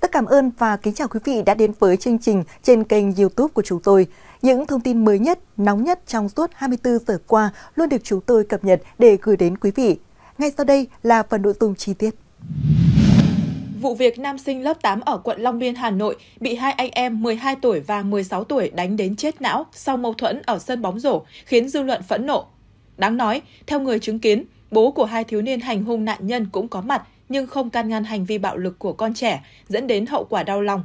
tất cảm ơn và kính chào quý vị đã đến với chương trình trên kênh YouTube của chúng tôi. Những thông tin mới nhất, nóng nhất trong suốt 24 giờ qua luôn được chúng tôi cập nhật để gửi đến quý vị. Ngay sau đây là phần nội dung chi tiết. Vụ việc nam sinh lớp 8 ở quận Long Biên, Hà Nội bị hai anh em 12 tuổi và 16 tuổi đánh đến chết não sau mâu thuẫn ở sân bóng rổ khiến dư luận phẫn nộ. Đáng nói, theo người chứng kiến, bố của hai thiếu niên hành hung nạn nhân cũng có mặt nhưng không can ngăn hành vi bạo lực của con trẻ, dẫn đến hậu quả đau lòng.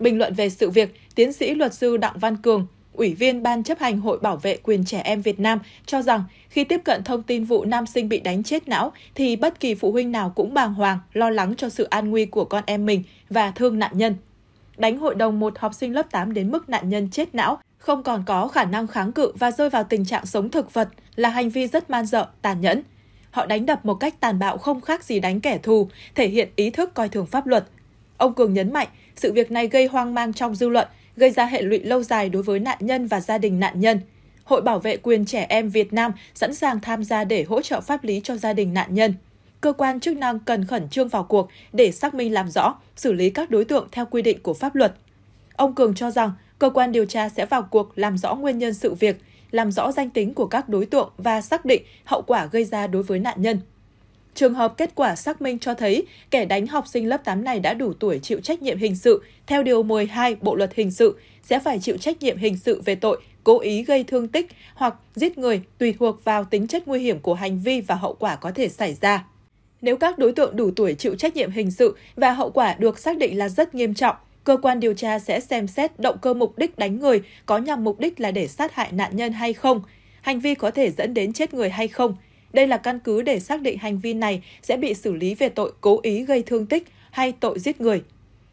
Bình luận về sự việc, tiến sĩ luật sư Đặng Văn Cường, Ủy viên Ban chấp hành Hội Bảo vệ quyền trẻ em Việt Nam cho rằng khi tiếp cận thông tin vụ nam sinh bị đánh chết não thì bất kỳ phụ huynh nào cũng bàng hoàng, lo lắng cho sự an nguy của con em mình và thương nạn nhân. Đánh hội đồng một học sinh lớp 8 đến mức nạn nhân chết não, không còn có khả năng kháng cự và rơi vào tình trạng sống thực vật là hành vi rất man dợ, tàn nhẫn – họ đánh đập một cách tàn bạo không khác gì đánh kẻ thù, thể hiện ý thức coi thường pháp luật. Ông Cường nhấn mạnh, sự việc này gây hoang mang trong dư luận, gây ra hệ lụy lâu dài đối với nạn nhân và gia đình nạn nhân. Hội Bảo vệ quyền trẻ em Việt Nam sẵn sàng tham gia để hỗ trợ pháp lý cho gia đình nạn nhân. Cơ quan chức năng cần khẩn trương vào cuộc để xác minh làm rõ, xử lý các đối tượng theo quy định của pháp luật. Ông Cường cho rằng cơ quan điều tra sẽ vào cuộc làm rõ nguyên nhân sự việc, làm rõ danh tính của các đối tượng và xác định hậu quả gây ra đối với nạn nhân. Trường hợp kết quả xác minh cho thấy kẻ đánh học sinh lớp 8 này đã đủ tuổi chịu trách nhiệm hình sự theo Điều 12 Bộ Luật Hình sự sẽ phải chịu trách nhiệm hình sự về tội cố ý gây thương tích hoặc giết người tùy thuộc vào tính chất nguy hiểm của hành vi và hậu quả có thể xảy ra. Nếu các đối tượng đủ tuổi chịu trách nhiệm hình sự và hậu quả được xác định là rất nghiêm trọng, cơ quan điều tra sẽ xem xét động cơ mục đích đánh người có nhằm mục đích là để sát hại nạn nhân hay không, hành vi có thể dẫn đến chết người hay không. Đây là căn cứ để xác định hành vi này sẽ bị xử lý về tội cố ý gây thương tích hay tội giết người.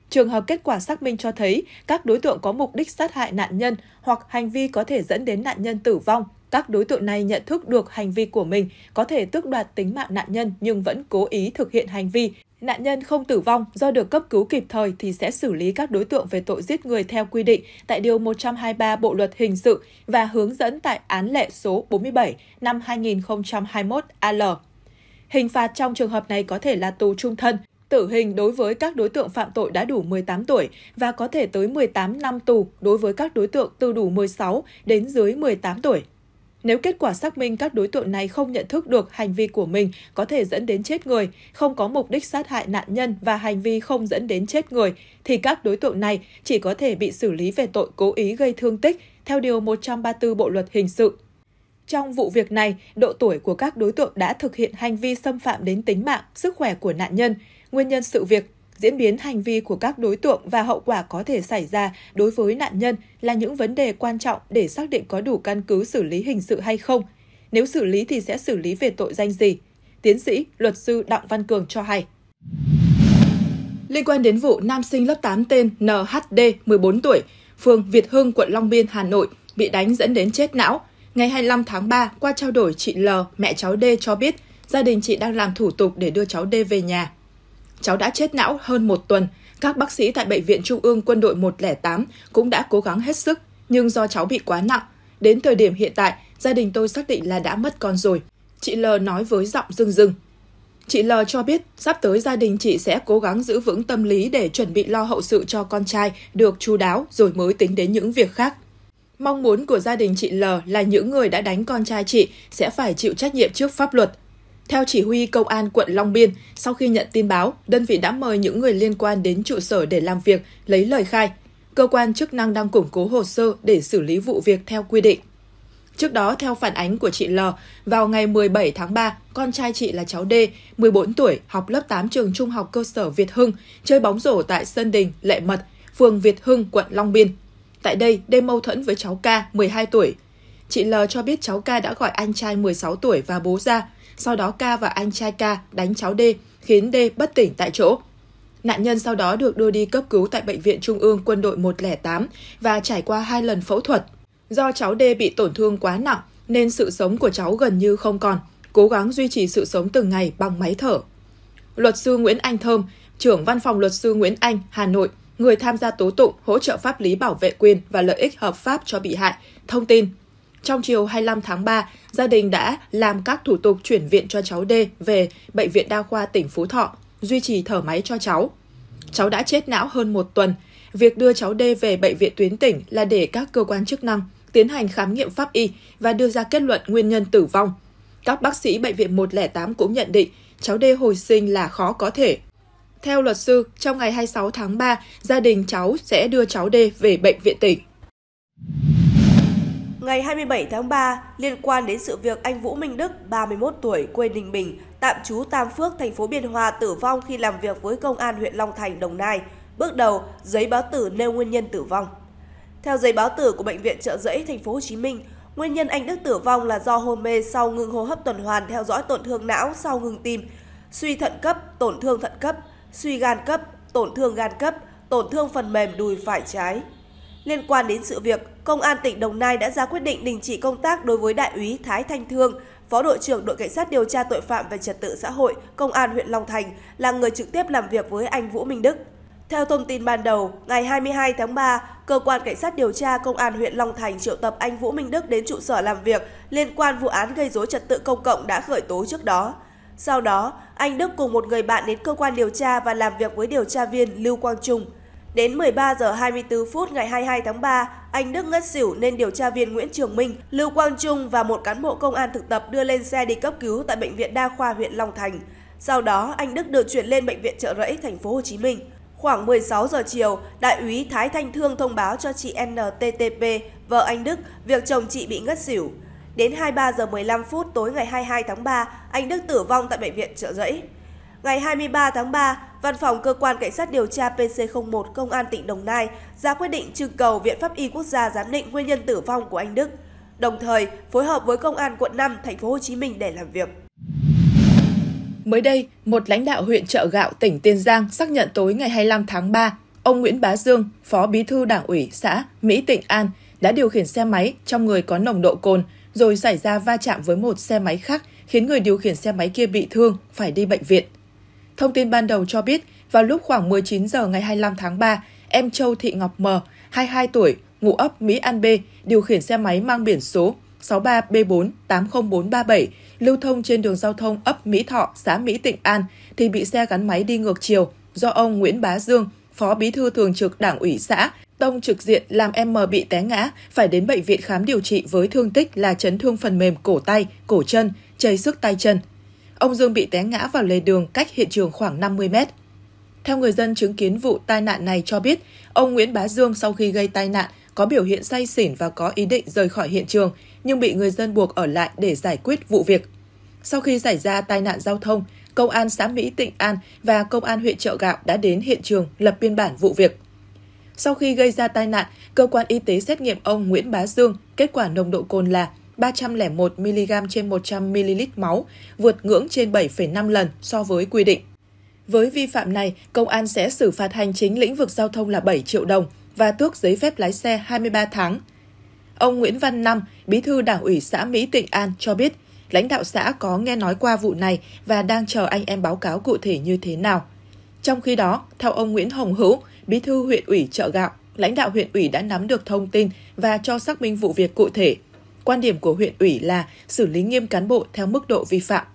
Trường hợp kết quả xác minh cho thấy các đối tượng có mục đích sát hại nạn nhân hoặc hành vi có thể dẫn đến nạn nhân tử vong, các đối tượng này nhận thức được hành vi của mình có thể tước đoạt tính mạng nạn nhân nhưng vẫn cố ý thực hiện hành vi Nạn nhân không tử vong do được cấp cứu kịp thời thì sẽ xử lý các đối tượng về tội giết người theo quy định tại Điều 123 Bộ Luật Hình sự và hướng dẫn tại án lệ số 47 năm 2021 AL. Hình phạt trong trường hợp này có thể là tù trung thân, tử hình đối với các đối tượng phạm tội đã đủ 18 tuổi và có thể tới 18 năm tù đối với các đối tượng từ đủ 16 đến dưới 18 tuổi. Nếu kết quả xác minh các đối tượng này không nhận thức được hành vi của mình có thể dẫn đến chết người, không có mục đích sát hại nạn nhân và hành vi không dẫn đến chết người, thì các đối tượng này chỉ có thể bị xử lý về tội cố ý gây thương tích theo Điều 134 Bộ Luật Hình sự. Trong vụ việc này, độ tuổi của các đối tượng đã thực hiện hành vi xâm phạm đến tính mạng, sức khỏe của nạn nhân. Nguyên nhân sự việc diễn biến hành vi của các đối tượng và hậu quả có thể xảy ra đối với nạn nhân là những vấn đề quan trọng để xác định có đủ căn cứ xử lý hình sự hay không. Nếu xử lý thì sẽ xử lý về tội danh gì? Tiến sĩ, luật sư Đặng Văn Cường cho hay. Liên quan đến vụ nam sinh lớp 8 tên NHD 14 tuổi, phường Việt Hưng, quận Long Biên, Hà Nội bị đánh dẫn đến chết não. Ngày 25 tháng 3, qua trao đổi chị L, mẹ cháu D cho biết gia đình chị đang làm thủ tục để đưa cháu D về nhà cháu đã chết não hơn một tuần. Các bác sĩ tại Bệnh viện Trung ương Quân đội 108 cũng đã cố gắng hết sức, nhưng do cháu bị quá nặng. Đến thời điểm hiện tại, gia đình tôi xác định là đã mất con rồi. Chị L nói với giọng rưng rưng. Chị L cho biết sắp tới gia đình chị sẽ cố gắng giữ vững tâm lý để chuẩn bị lo hậu sự cho con trai được chú đáo rồi mới tính đến những việc khác. Mong muốn của gia đình chị L là những người đã đánh con trai chị sẽ phải chịu trách nhiệm trước pháp luật. Theo chỉ huy Công an quận Long Biên, sau khi nhận tin báo, đơn vị đã mời những người liên quan đến trụ sở để làm việc, lấy lời khai. Cơ quan chức năng đang củng cố hồ sơ để xử lý vụ việc theo quy định. Trước đó, theo phản ánh của chị L, vào ngày 17 tháng 3, con trai chị là cháu D, 14 tuổi, học lớp 8 trường trung học cơ sở Việt Hưng, chơi bóng rổ tại sân Đình, Lệ Mật, phường Việt Hưng, quận Long Biên. Tại đây, D mâu thuẫn với cháu K, 12 tuổi. Chị L cho biết cháu K đã gọi anh trai 16 tuổi và bố ra, sau đó K và anh trai K đánh cháu D, khiến D bất tỉnh tại chỗ. Nạn nhân sau đó được đưa đi cấp cứu tại Bệnh viện Trung ương Quân đội 108 và trải qua hai lần phẫu thuật. Do cháu D bị tổn thương quá nặng nên sự sống của cháu gần như không còn, cố gắng duy trì sự sống từng ngày bằng máy thở. Luật sư Nguyễn Anh Thơm, trưởng văn phòng luật sư Nguyễn Anh, Hà Nội, người tham gia tố tụng hỗ trợ pháp lý bảo vệ quyền và lợi ích hợp pháp cho bị hại, thông tin trong chiều 25 tháng 3, gia đình đã làm các thủ tục chuyển viện cho cháu D về Bệnh viện Đa khoa tỉnh Phú Thọ, duy trì thở máy cho cháu. Cháu đã chết não hơn một tuần. Việc đưa cháu D về bệnh viện tuyến tỉnh là để các cơ quan chức năng tiến hành khám nghiệm pháp y và đưa ra kết luận nguyên nhân tử vong. Các bác sĩ bệnh viện 108 cũng nhận định cháu D hồi sinh là khó có thể. Theo luật sư, trong ngày 26 tháng 3, gia đình cháu sẽ đưa cháu D về bệnh viện tỉnh. Ngày 27 tháng 3, liên quan đến sự việc anh Vũ Minh Đức, 31 tuổi, quê Ninh Bình, tạm trú Tam Phước, thành phố Biên Hòa tử vong khi làm việc với công an huyện Long Thành, Đồng Nai. Bước đầu, giấy báo tử nêu nguyên nhân tử vong. Theo giấy báo tử của bệnh viện Trợ Giấy thành phố Hồ Chí Minh, nguyên nhân anh Đức tử vong là do hôn mê sau ngừng hô hấp tuần hoàn theo dõi tổn thương não sau ngừng tim, suy thận cấp, tổn thương thận cấp, suy gan cấp, tổn thương gan cấp, tổn thương phần mềm đùi phải trái. Liên quan đến sự việc, Công an tỉnh Đồng Nai đã ra quyết định đình chỉ công tác đối với Đại úy Thái Thanh Thương, Phó đội trưởng đội cảnh sát điều tra tội phạm về trật tự xã hội, Công an huyện Long Thành là người trực tiếp làm việc với anh Vũ Minh Đức. Theo thông tin ban đầu, ngày 22 tháng 3, cơ quan cảnh sát điều tra công an huyện Long Thành triệu tập anh Vũ Minh Đức đến trụ sở làm việc liên quan vụ án gây rối trật tự công cộng đã khởi tố trước đó. Sau đó, anh Đức cùng một người bạn đến cơ quan điều tra và làm việc với điều tra viên Lưu Quang Trung. Đến 13 giờ 24 phút ngày 22 tháng 3, anh Đức ngất xỉu nên điều tra viên Nguyễn Trường Minh, Lưu Quang Trung và một cán bộ công an thực tập đưa lên xe đi cấp cứu tại bệnh viện đa khoa huyện Long Thành. Sau đó, anh Đức được chuyển lên bệnh viện Trợ Rẫy thành phố Hồ Chí Minh. Khoảng 16 giờ chiều, đại úy Thái Thanh Thương thông báo cho chị NTTP, vợ anh Đức, việc chồng chị bị ngất xỉu. Đến 23 giờ 15 phút tối ngày 22 tháng 3, anh Đức tử vong tại bệnh viện Trợ Rẫy. Ngày 23 tháng 3, Văn phòng Cơ quan Cảnh sát điều tra PC01 Công an tỉnh Đồng Nai ra quyết định trưng cầu Viện Pháp y Quốc gia giám định nguyên nhân tử vong của anh Đức, đồng thời phối hợp với Công an quận 5 thành phố Hồ Chí Minh để làm việc. Mới đây, một lãnh đạo huyện Chợ Gạo tỉnh Tiền Giang xác nhận tối ngày 25 tháng 3, ông Nguyễn Bá Dương, Phó Bí thư Đảng ủy xã Mỹ Tịnh An đã điều khiển xe máy trong người có nồng độ cồn rồi xảy ra va chạm với một xe máy khác khiến người điều khiển xe máy kia bị thương phải đi bệnh viện. Thông tin ban đầu cho biết, vào lúc khoảng 19 giờ ngày 25 tháng 3, em Châu Thị Ngọc M, 22 tuổi, ngụ ấp Mỹ An B, điều khiển xe máy mang biển số 63 b 480437 lưu thông trên đường giao thông ấp Mỹ Thọ, xã Mỹ Tịnh An, thì bị xe gắn máy đi ngược chiều do ông Nguyễn Bá Dương, Phó Bí thư Thường trực Đảng ủy xã, tông trực diện làm em M bị té ngã, phải đến bệnh viện khám điều trị với thương tích là chấn thương phần mềm cổ tay, cổ chân, chảy sức tay chân ông Dương bị té ngã vào lề đường cách hiện trường khoảng 50 mét. Theo người dân chứng kiến vụ tai nạn này cho biết, ông Nguyễn Bá Dương sau khi gây tai nạn có biểu hiện say xỉn và có ý định rời khỏi hiện trường, nhưng bị người dân buộc ở lại để giải quyết vụ việc. Sau khi xảy ra tai nạn giao thông, Công an xã Mỹ Tịnh An và Công an huyện Trợ Gạo đã đến hiện trường lập biên bản vụ việc. Sau khi gây ra tai nạn, cơ quan y tế xét nghiệm ông Nguyễn Bá Dương, kết quả nồng độ cồn là 301 mg trên 100 ml máu, vượt ngưỡng trên 7,5 lần so với quy định. Với vi phạm này, công an sẽ xử phạt hành chính lĩnh vực giao thông là 7 triệu đồng và tước giấy phép lái xe 23 tháng. Ông Nguyễn Văn Năm, bí thư đảng ủy xã Mỹ Tịnh An cho biết, lãnh đạo xã có nghe nói qua vụ này và đang chờ anh em báo cáo cụ thể như thế nào. Trong khi đó, theo ông Nguyễn Hồng Hữu, bí thư huyện ủy chợ gạo, lãnh đạo huyện ủy đã nắm được thông tin và cho xác minh vụ việc cụ thể. Quan điểm của huyện ủy là xử lý nghiêm cán bộ theo mức độ vi phạm